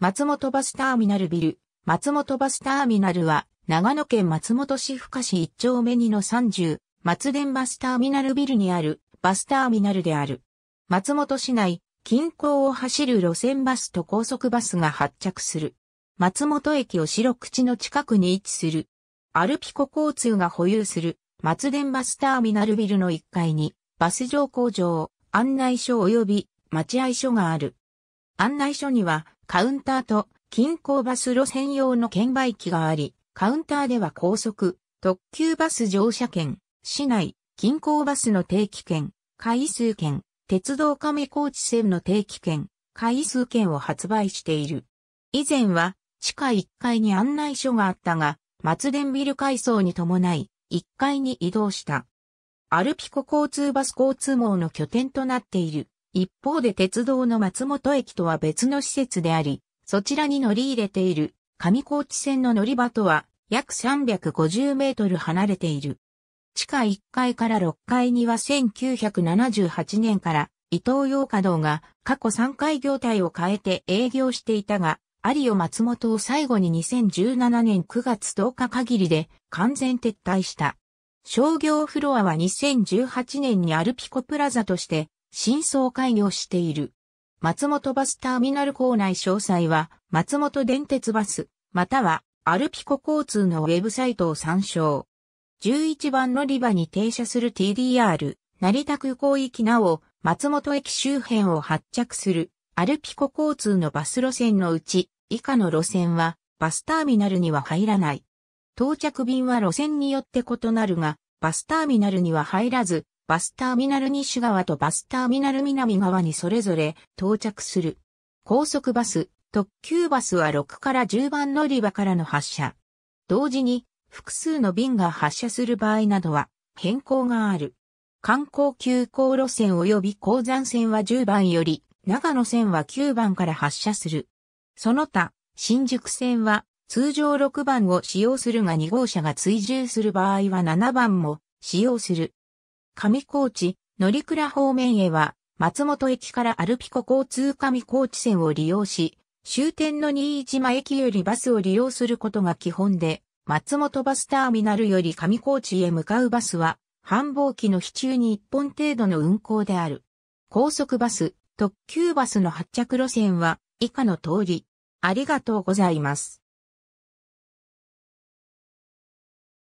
松本バスターミナルビル。松本バスターミナルは、長野県松本市深市一丁目2の30、松田バスターミナルビルにある、バスターミナルである。松本市内、近郊を走る路線バスと高速バスが発着する。松本駅を白口の近くに位置する。アルピコ交通が保有する、松田バスターミナルビルの1階に、バス乗工場、案内所及び待合所がある。案内所には、カウンターと近郊バス路線用の券売機があり、カウンターでは高速、特急バス乗車券、市内、近郊バスの定期券、回数券、鉄道亀高知線の定期券、回数券を発売している。以前は地下1階に案内所があったが、松電ビル改装に伴い、1階に移動した。アルピコ交通バス交通網の拠点となっている。一方で鉄道の松本駅とは別の施設であり、そちらに乗り入れている上高地線の乗り場とは約350メートル離れている。地下1階から6階には1978年から伊東洋華堂が過去3回業態を変えて営業していたが、有尾松本を最後に2017年9月10日限りで完全撤退した。商業フロアは2018年にアルピコプラザとして真相開業している。松本バスターミナル構内詳細は、松本電鉄バス、または、アルピコ交通のウェブサイトを参照。11番乗り場に停車する TDR、成田空港行きなお、松本駅周辺を発着する、アルピコ交通のバス路線のうち、以下の路線は、バスターミナルには入らない。到着便は路線によって異なるが、バスターミナルには入らず、バスターミナル西側とバスターミナル南側にそれぞれ到着する。高速バス、特急バスは6から10番乗り場からの発車。同時に複数の便が発車する場合などは変更がある。観光急行路線及び鉱山線は10番より、長野線は9番から発車する。その他、新宿線は通常6番を使用するが2号車が追従する場合は7番も使用する。上高地、乗鞍方面へは、松本駅からアルピコ交通上高地線を利用し、終点の新島駅よりバスを利用することが基本で、松本バスターミナルより上高地へ向かうバスは、繁忙期の日中に1本程度の運行である。高速バス、特急バスの発着路線は、以下の通り。ありがとうございます。